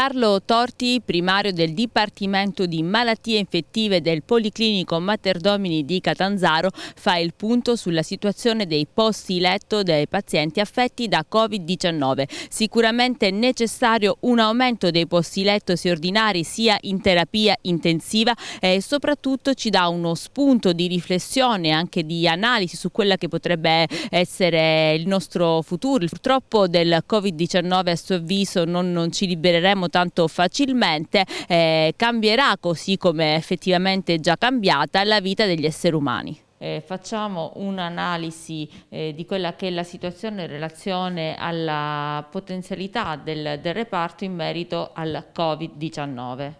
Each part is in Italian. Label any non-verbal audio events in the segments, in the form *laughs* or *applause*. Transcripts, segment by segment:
Carlo Torti, primario del Dipartimento di Malattie Infettive del Policlinico Materdomini di Catanzaro, fa il punto sulla situazione dei posti letto dei pazienti affetti da Covid-19. Sicuramente è necessario un aumento dei posti letto sia ordinari sia in terapia intensiva e soprattutto ci dà uno spunto di riflessione, anche di analisi su quella che potrebbe essere il nostro futuro. Purtroppo del Covid-19 a suo avviso non, non ci libereremo tanto facilmente, eh, cambierà così come è effettivamente già cambiata la vita degli esseri umani. Eh, facciamo un'analisi eh, di quella che è la situazione in relazione alla potenzialità del, del reparto in merito al Covid-19.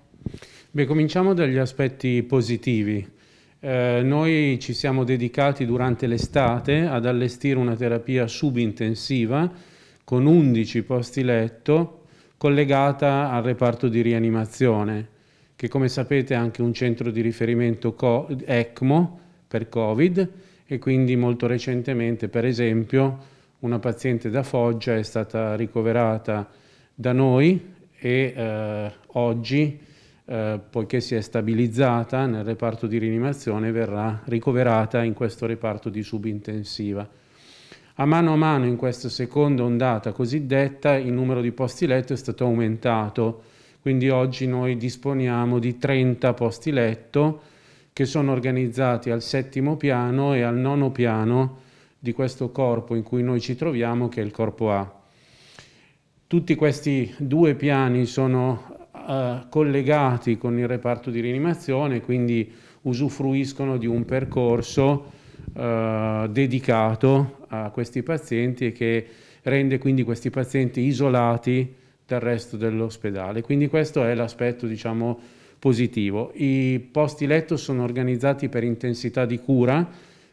Beh, cominciamo dagli aspetti positivi. Eh, noi ci siamo dedicati durante l'estate ad allestire una terapia subintensiva con 11 posti letto collegata al reparto di rianimazione, che come sapete è anche un centro di riferimento ECMO per Covid e quindi molto recentemente, per esempio, una paziente da Foggia è stata ricoverata da noi e eh, oggi, eh, poiché si è stabilizzata nel reparto di rianimazione, verrà ricoverata in questo reparto di subintensiva. A mano a mano in questa seconda ondata cosiddetta il numero di posti letto è stato aumentato, quindi oggi noi disponiamo di 30 posti letto che sono organizzati al settimo piano e al nono piano di questo corpo in cui noi ci troviamo che è il corpo A. Tutti questi due piani sono eh, collegati con il reparto di rianimazione, quindi usufruiscono di un percorso eh, dedicato a questi pazienti e che rende quindi questi pazienti isolati dal resto dell'ospedale. Quindi questo è l'aspetto diciamo, positivo. I posti letto sono organizzati per intensità di cura,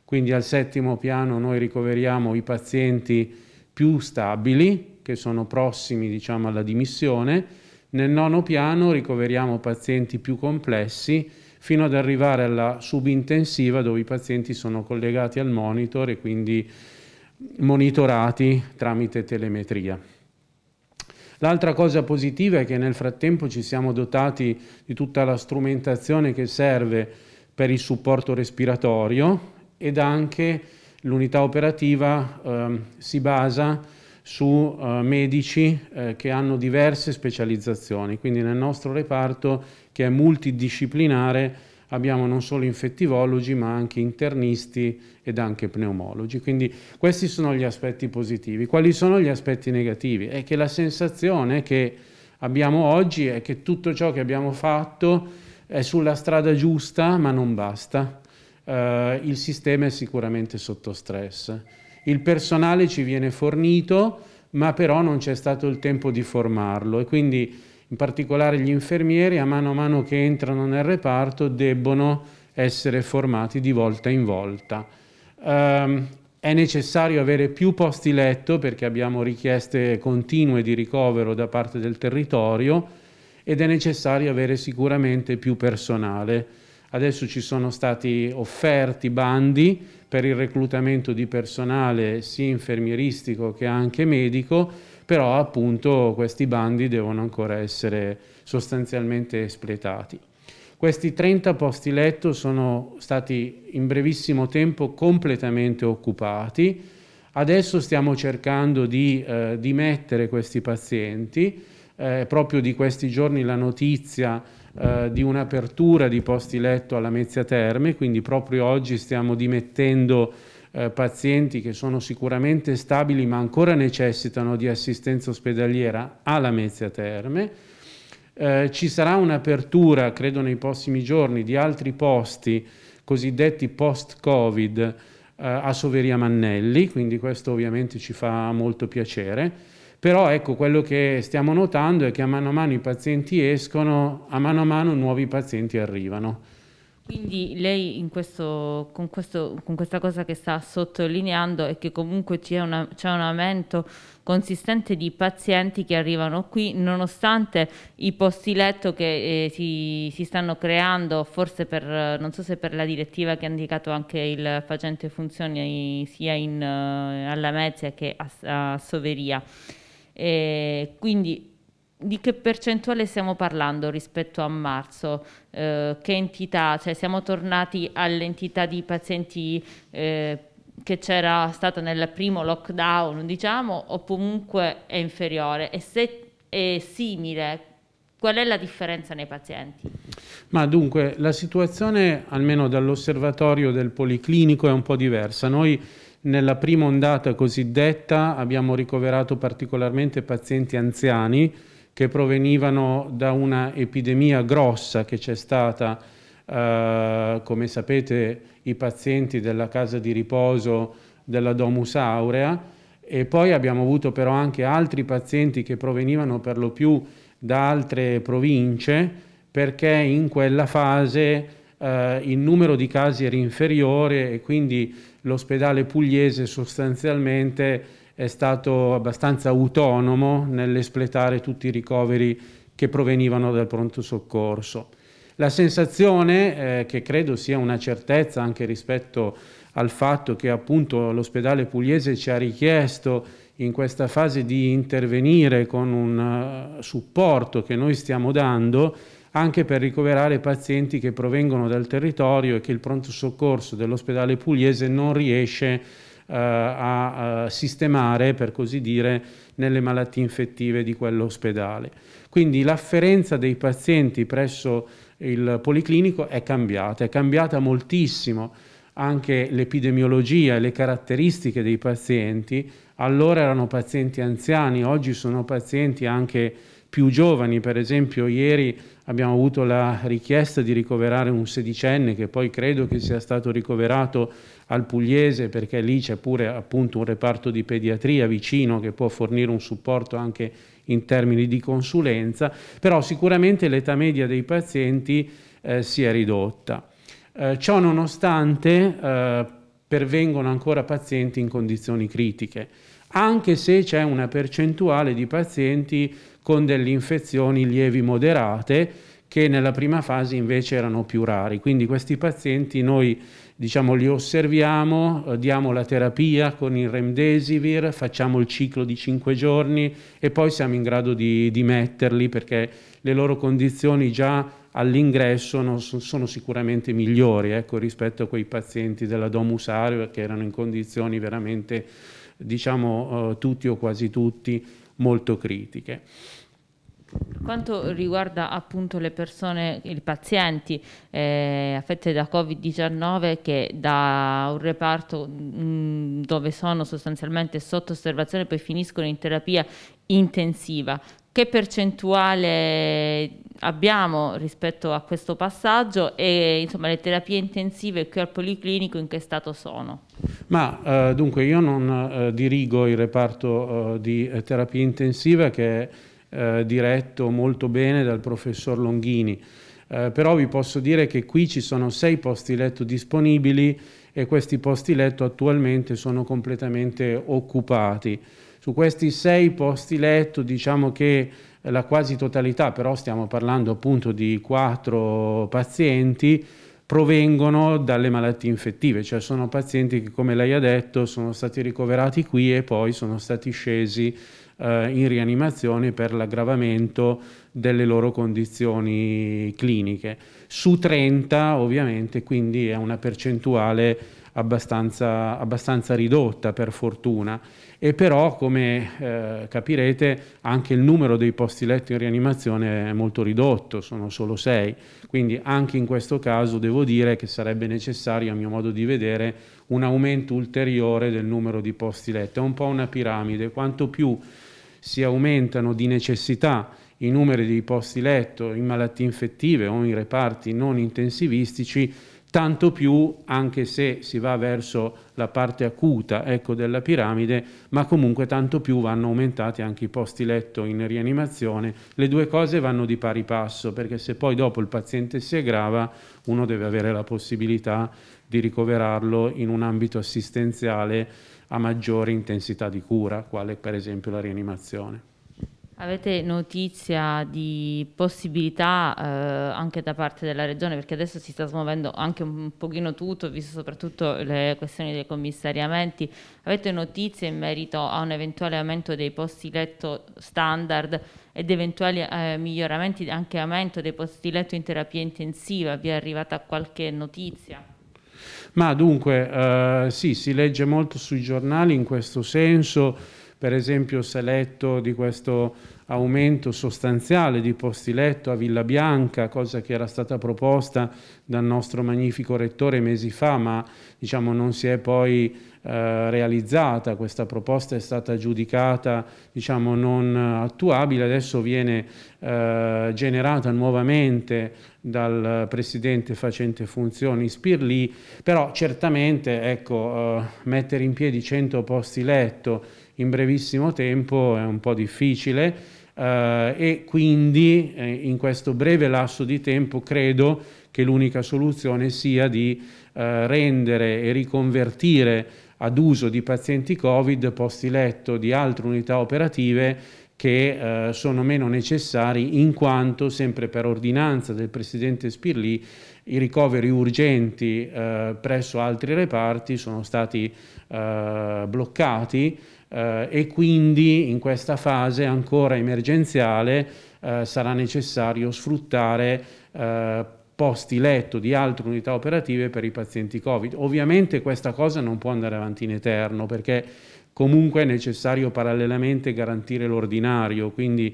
quindi al settimo piano noi ricoveriamo i pazienti più stabili, che sono prossimi diciamo, alla dimissione, nel nono piano ricoveriamo pazienti più complessi fino ad arrivare alla subintensiva dove i pazienti sono collegati al monitor e quindi monitorati tramite telemetria. L'altra cosa positiva è che nel frattempo ci siamo dotati di tutta la strumentazione che serve per il supporto respiratorio ed anche l'unità operativa eh, si basa su eh, medici eh, che hanno diverse specializzazioni, quindi nel nostro reparto che è multidisciplinare, abbiamo non solo infettivologi ma anche internisti ed anche pneumologi. Quindi questi sono gli aspetti positivi. Quali sono gli aspetti negativi? È che la sensazione che abbiamo oggi è che tutto ciò che abbiamo fatto è sulla strada giusta ma non basta. Uh, il sistema è sicuramente sotto stress. Il personale ci viene fornito ma però non c'è stato il tempo di formarlo e quindi in particolare gli infermieri a mano a mano che entrano nel reparto debbono essere formati di volta in volta. Um, è necessario avere più posti letto perché abbiamo richieste continue di ricovero da parte del territorio ed è necessario avere sicuramente più personale. Adesso ci sono stati offerti bandi per il reclutamento di personale sia infermieristico che anche medico però appunto questi bandi devono ancora essere sostanzialmente espletati. Questi 30 posti letto sono stati in brevissimo tempo completamente occupati, adesso stiamo cercando di eh, dimettere questi pazienti, eh, proprio di questi giorni la notizia eh, di un'apertura di posti letto alla Mezzia Terme, quindi proprio oggi stiamo dimettendo eh, pazienti che sono sicuramente stabili ma ancora necessitano di assistenza ospedaliera a Lamezia Terme. Eh, ci sarà un'apertura, credo nei prossimi giorni, di altri posti cosiddetti post-Covid eh, a Soveria Mannelli, quindi questo ovviamente ci fa molto piacere. Però ecco, quello che stiamo notando è che a mano a mano i pazienti escono, a mano a mano nuovi pazienti arrivano. Quindi lei questo, con, questo, con, questa cosa che sta sottolineando è che comunque c'è, una, c'è, un aumento consistente di pazienti che arrivano qui nonostante i posti letto che eh, si, si, stanno creando, forse per, non so se per la direttiva che ha indicato anche il facente funzioni sia in, uh, alla Mezia che a, a Soveria. E quindi di che percentuale stiamo parlando rispetto a marzo? Eh, che entità? Cioè siamo tornati all'entità di pazienti eh, che c'era stata nel primo lockdown, diciamo, o comunque è inferiore? E se è simile, Qual è la differenza nei pazienti? Ma dunque, la situazione, almeno dall'osservatorio del policlinico, è un po' diversa. Noi nella prima ondata cosiddetta abbiamo ricoverato particolarmente pazienti anziani, che provenivano da una epidemia grossa che c'è stata. Eh, come sapete, i pazienti della casa di riposo della Domus Aurea e poi abbiamo avuto però anche altri pazienti che provenivano per lo più da altre province perché in quella fase eh, il numero di casi era inferiore e quindi l'ospedale pugliese sostanzialmente è stato abbastanza autonomo nell'espletare tutti i ricoveri che provenivano dal pronto soccorso. La sensazione, eh, che credo sia una certezza anche rispetto al fatto che appunto l'ospedale pugliese ci ha richiesto in questa fase di intervenire con un eh, supporto che noi stiamo dando anche per ricoverare pazienti che provengono dal territorio e che il pronto soccorso dell'ospedale pugliese non riesce a eh, a eh, sistemare, per così dire, nelle malattie infettive di quell'ospedale. Quindi l'afferenza dei pazienti presso il policlinico è cambiata, è cambiata moltissimo anche l'epidemiologia e le caratteristiche dei pazienti. Allora erano pazienti anziani, oggi sono pazienti anche più giovani, per esempio ieri abbiamo avuto la richiesta di ricoverare un sedicenne che poi credo che sia stato ricoverato al Pugliese perché lì c'è pure appunto un reparto di pediatria vicino che può fornire un supporto anche in termini di consulenza, però sicuramente l'età media dei pazienti eh, si è ridotta. Eh, ciò nonostante eh, pervengono ancora pazienti in condizioni critiche anche se c'è una percentuale di pazienti con delle infezioni lievi moderate che nella prima fase invece erano più rari. Quindi questi pazienti noi diciamo, li osserviamo, eh, diamo la terapia con il remdesivir, facciamo il ciclo di 5 giorni e poi siamo in grado di, di metterli perché le loro condizioni già all'ingresso non, sono sicuramente migliori ecco, rispetto a quei pazienti della Domus Aria che erano in condizioni veramente diciamo eh, tutti o quasi tutti molto critiche. Per quanto riguarda appunto le persone, i pazienti eh, affette da Covid-19 che da un reparto mh, mm, dove sono sostanzialmente sotto osservazione poi finiscono in terapia intensiva. Che percentuale abbiamo rispetto a questo passaggio e insomma, le terapie intensive qui al Policlinico in che stato sono? Ma eh, dunque io non eh, dirigo il reparto eh, di eh, terapia intensiva che è eh, diretto molto bene dal professor Longhini, eh, però vi posso dire che qui ci sono sei posti letto disponibili e questi posti letto attualmente sono completamente occupati. Su questi sei posti letto diciamo che eh, la quasi totalità, però stiamo parlando appunto di quattro pazienti, provengono dalle malattie infettive, cioè sono pazienti che come lei ha detto sono stati ricoverati qui e poi sono stati scesi eh, in rianimazione per l'aggravamento delle loro condizioni cliniche. Su 30 ovviamente quindi è una percentuale abbastanza, abbastanza ridotta per fortuna e però come eh, capirete anche il numero dei posti letto in rianimazione è molto ridotto, sono solo sei, quindi anche in questo caso devo dire che sarebbe necessario a mio modo di vedere un aumento ulteriore del numero di posti letto, è un po' una piramide, quanto più si aumentano di necessità i numeri dei posti letto in malattie infettive o in reparti non intensivistici, tanto più anche se si va verso la parte acuta ecco, della piramide, ma comunque tanto più vanno aumentati anche i posti letto in rianimazione. Le due cose vanno di pari passo, perché se poi dopo il paziente si aggrava, uno deve avere la possibilità di ricoverarlo in un ambito assistenziale a maggiore intensità di cura, quale per esempio la rianimazione. Avete notizia di possibilità eh, anche da parte della Regione, perché adesso si sta smuovendo anche un pochino tutto, visto soprattutto le questioni dei commissariamenti, avete notizie in merito a un eventuale aumento dei posti letto standard ed eventuali eh, miglioramenti, anche aumento dei posti letto in terapia intensiva? Vi è arrivata qualche notizia? Ma dunque, eh, sì, si legge molto sui giornali in questo senso per esempio si è letto di questo aumento sostanziale di posti letto a Villa Bianca, cosa che era stata proposta dal nostro magnifico rettore mesi fa, ma diciamo, non si è poi eh, realizzata, questa proposta è stata giudicata diciamo, non attuabile, adesso viene eh, generata nuovamente dal presidente facente funzioni Spirli, però certamente ecco, eh, mettere in piedi 100 posti letto in brevissimo tempo è un po' difficile eh, e quindi eh, in questo breve lasso di tempo credo che l'unica soluzione sia di eh, rendere e riconvertire ad uso di pazienti Covid posti letto di altre unità operative che eh, sono meno necessari in quanto sempre per ordinanza del Presidente Spirli i ricoveri urgenti eh, presso altri reparti sono stati eh, bloccati eh, e quindi in questa fase ancora emergenziale eh, sarà necessario sfruttare eh, posti letto di altre unità operative per i pazienti Covid. Ovviamente questa cosa non può andare avanti in eterno perché comunque è necessario parallelamente garantire l'ordinario, quindi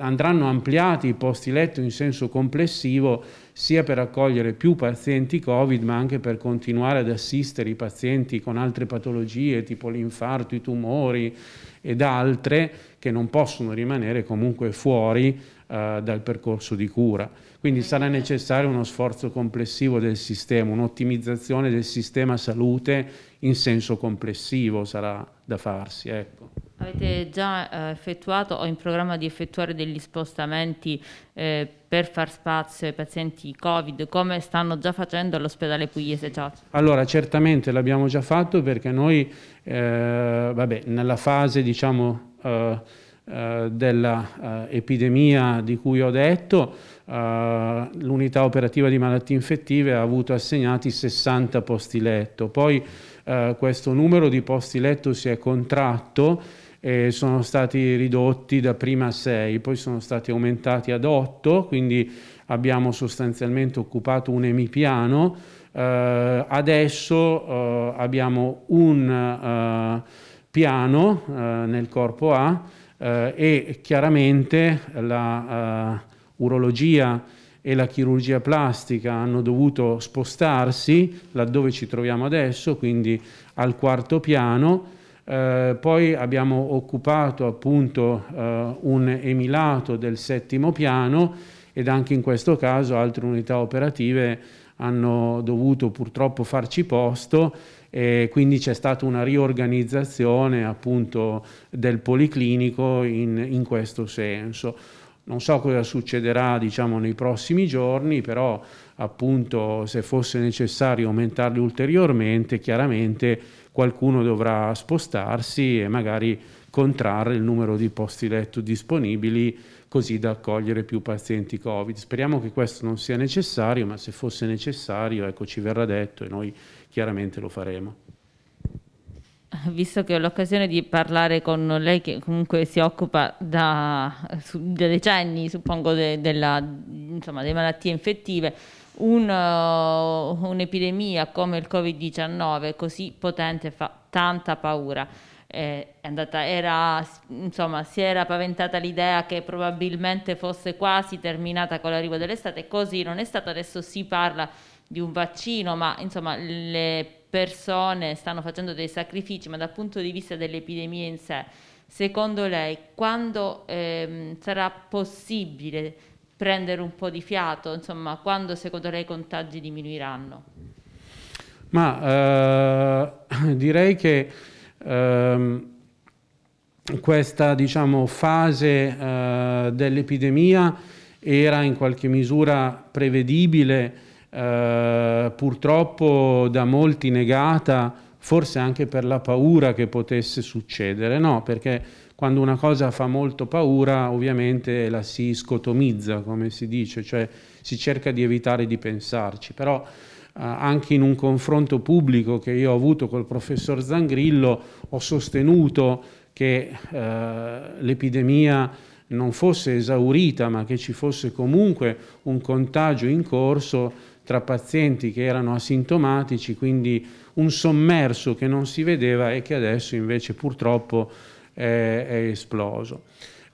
andranno ampliati i posti letto in senso complessivo sia per accogliere più pazienti Covid ma anche per continuare ad assistere i pazienti con altre patologie tipo l'infarto, i tumori ed altre che non possono rimanere comunque fuori eh, dal percorso di cura. Quindi sarà necessario uno sforzo complessivo del sistema, un'ottimizzazione del sistema salute in senso complessivo sarà da farsi. Ecco. Avete già eh, effettuato o in programma di effettuare degli spostamenti eh, per far spazio ai pazienti Covid, come stanno già facendo all'ospedale Pugliese Ciaccio? Allora, certamente l'abbiamo già fatto perché noi, eh, vabbè, nella fase, diciamo, eh, eh dell'epidemia eh, di cui ho detto, l'unità operativa di malattie infettive ha avuto assegnati 60 posti letto. Poi questo numero di posti letto si è contratto eh, sono stati ridotti da prima a 6, poi sono stati aumentati ad 8, quindi abbiamo sostanzialmente occupato un emipiano. Eh, adesso eh, abbiamo un eh, piano eh, nel corpo A eh, e chiaramente la urologia e la chirurgia plastica hanno dovuto spostarsi laddove ci troviamo adesso, quindi al quarto piano eh, poi abbiamo occupato appunto eh, un emilato del settimo piano ed anche in questo caso altre unità operative hanno dovuto purtroppo farci posto e quindi c'è stata una riorganizzazione appunto del policlinico in, in questo senso. Non so cosa succederà diciamo, nei prossimi giorni, però appunto se fosse necessario aumentarli ulteriormente, chiaramente qualcuno dovrà spostarsi e magari contrarre il numero di posti letto disponibili così da accogliere più pazienti Covid. Speriamo che questo non sia necessario, ma se fosse necessario, ecco, ci verrà detto e noi chiaramente lo faremo. Visto che ho l'occasione di parlare con lei che comunque si occupa da, da decenni, suppongo, de, della, insomma, delle malattie infettive, un, eh, un'epidemia come il Covid-19 così potente fa tanta paura. Eh, andata, era, insomma, si era paventata l'idea che probabilmente fosse quasi terminata con l'arrivo dell'estate, così non è stato, adesso si parla di un vaccino, ma insomma le persone stanno facendo dei sacrifici, ma dal punto di vista dell'epidemia in sé, secondo lei quando ehm, sarà possibile prendere un po' di fiato? Insomma, quando secondo lei i contagi diminuiranno? Ma eh, direi che eh, questa diciamo, fase eh, dell'epidemia era in qualche misura prevedibile, eh, purtroppo da molti negata, forse anche per la paura che potesse succedere, no? Perché quando una cosa fa molto paura ovviamente la si scotomizza, come si dice, cioè si cerca di evitare di pensarci, però Uh, anche in un confronto pubblico che io ho avuto col professor Zangrillo, ho sostenuto che uh, l'epidemia non fosse esaurita, ma che ci fosse comunque un contagio in corso tra pazienti che erano asintomatici, quindi un sommerso che non si vedeva e che adesso invece purtroppo eh, è esploso.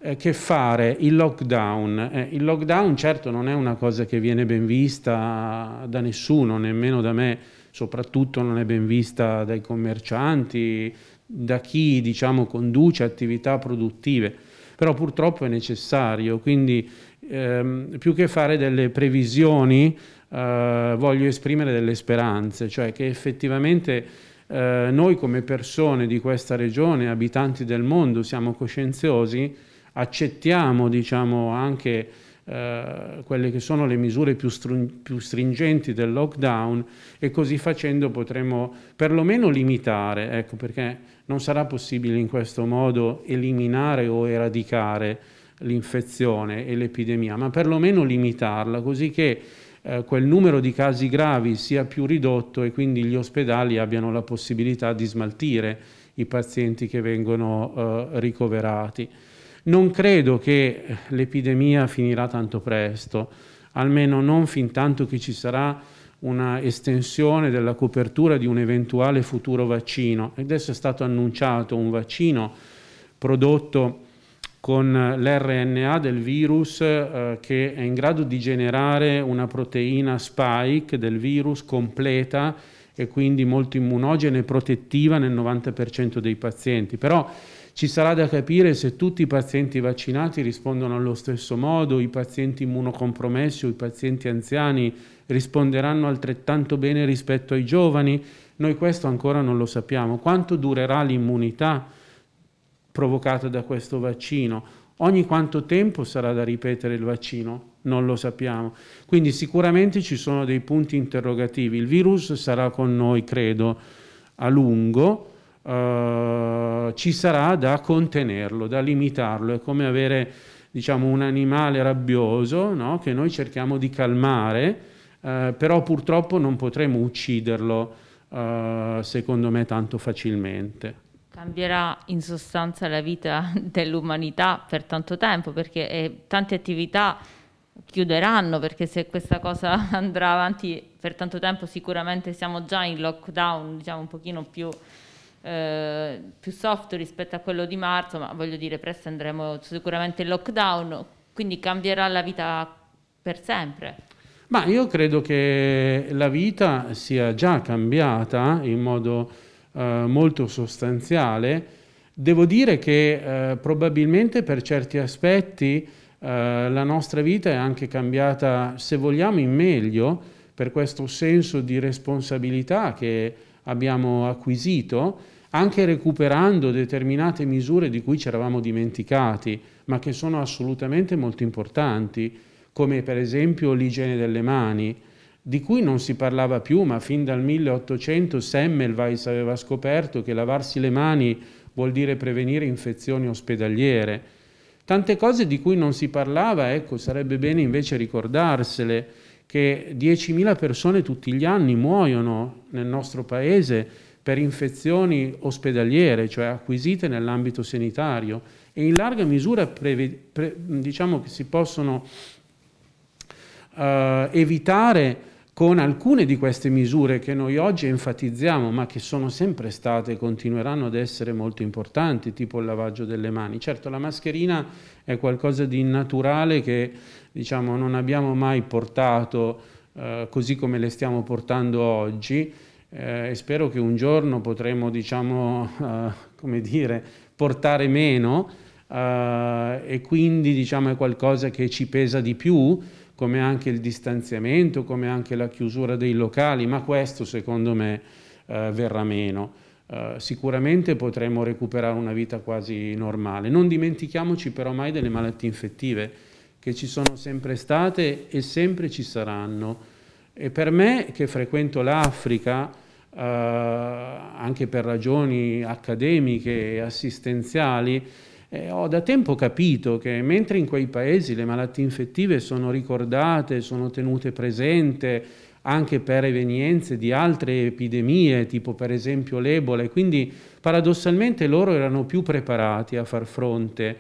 Eh, che fare? Il lockdown. Eh, il lockdown certo non è una cosa che viene ben vista da nessuno, nemmeno da me, soprattutto non è ben vista dai commercianti, da chi diciamo, conduce attività produttive, però purtroppo è necessario, quindi ehm, più che fare delle previsioni eh, voglio esprimere delle speranze, cioè che effettivamente eh, noi come persone di questa regione, abitanti del mondo, siamo coscienziosi, accettiamo diciamo, anche eh, quelle che sono le misure più, str- più, stringenti del lockdown e così facendo potremo perlomeno limitare, ecco, perché non sarà possibile in questo modo eliminare o eradicare l'infezione e l'epidemia, ma perlomeno limitarla, così che eh, quel numero di casi gravi sia più ridotto e quindi gli ospedali abbiano la possibilità di smaltire i pazienti che vengono eh, ricoverati. Non credo che l'epidemia finirà tanto presto, almeno non fin tanto che ci sarà una estensione della copertura di un eventuale futuro vaccino. Adesso è stato annunciato un vaccino prodotto con l'RNA del virus eh, che è in grado di generare una proteina spike del virus completa e quindi molto immunogena e protettiva nel 90% dei pazienti. Però ci sarà da capire se tutti i pazienti vaccinati rispondono allo stesso modo, i pazienti immunocompromessi o i pazienti anziani risponderanno altrettanto bene rispetto ai giovani. Noi questo ancora non lo sappiamo. Quanto durerà l'immunità? provocata da questo vaccino. Ogni quanto tempo sarà da ripetere il vaccino? Non lo sappiamo. Quindi sicuramente ci sono dei punti interrogativi. Il virus sarà con noi, credo, a lungo. Uh, ci sarà da contenerlo, da limitarlo. È come avere diciamo, un animale rabbioso no? che noi cerchiamo di calmare, uh, però purtroppo non potremo ucciderlo, uh, secondo me, tanto facilmente. Cambierà in sostanza la vita *laughs* dell'umanità per tanto tempo perché eh, tante attività chiuderanno perché se questa cosa *laughs* andrà avanti per tanto tempo sicuramente siamo già in lockdown diciamo un pochino più, eh, più soft rispetto a quello di marzo ma voglio dire presto andremo sicuramente in lockdown quindi cambierà la vita per sempre ma io credo che la vita sia già cambiata in modo eh, molto sostanziale. Devo dire che eh, probabilmente per certi aspetti eh, la nostra vita è anche cambiata, se vogliamo, in meglio per questo senso di responsabilità che abbiamo acquisito, anche recuperando determinate misure di cui ci eravamo dimenticati, ma che sono assolutamente molto importanti, come per esempio l'igiene delle mani, di cui non si parlava più, ma fin dal 1800 Semmelweis aveva scoperto che lavarsi le mani vuol dire prevenire infezioni ospedaliere. Tante cose di cui non si parlava, ecco, sarebbe bene invece ricordarsele, che 10.000 persone tutti gli anni muoiono nel nostro paese per infezioni ospedaliere, cioè acquisite nell'ambito sanitario, e in larga misura diciamo che si possono eh, evitare con alcune di queste misure che noi oggi enfatizziamo, ma che sono sempre state e continueranno ad essere molto importanti, tipo il lavaggio delle mani. Certo, la mascherina è qualcosa di innaturale che diciamo, non abbiamo mai portato eh, così come le stiamo portando oggi eh, e spero che un giorno potremo diciamo, *laughs* eh, come dire, portare meno eh, e quindi diciamo, è qualcosa che ci pesa di più come anche il distanziamento, come anche la chiusura dei locali, ma questo secondo me eh, verrà meno. Uh, sicuramente potremo recuperare una vita quasi normale. Non dimentichiamoci però mai delle malattie infettive che ci sono sempre state e sempre ci saranno. E per me che frequento l'Africa, uh, anche per ragioni accademiche e assistenziali, eh, ho da tempo capito che mentre in quei paesi le malattie infettive sono ricordate, sono tenute presente anche per evenienze di altre epidemie, tipo per esempio l'Ebola, e quindi paradossalmente loro erano più preparati a far fronte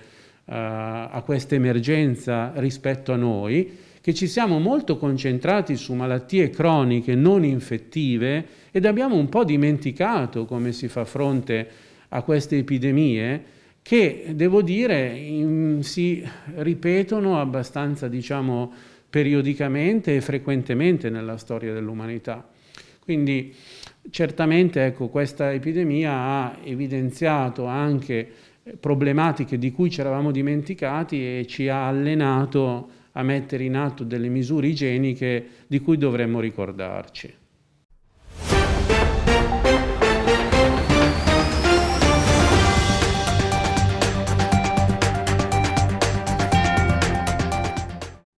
uh, a questa emergenza rispetto a noi, che ci siamo molto concentrati su malattie croniche non infettive ed abbiamo un po' dimenticato come si fa fronte a queste epidemie che devo dire in, si ripetono abbastanza diciamo, periodicamente e frequentemente nella storia dell'umanità. Quindi certamente ecco, questa epidemia ha evidenziato anche eh, problematiche di cui ci eravamo dimenticati e ci ha allenato a mettere in atto delle misure igieniche di cui dovremmo ricordarci.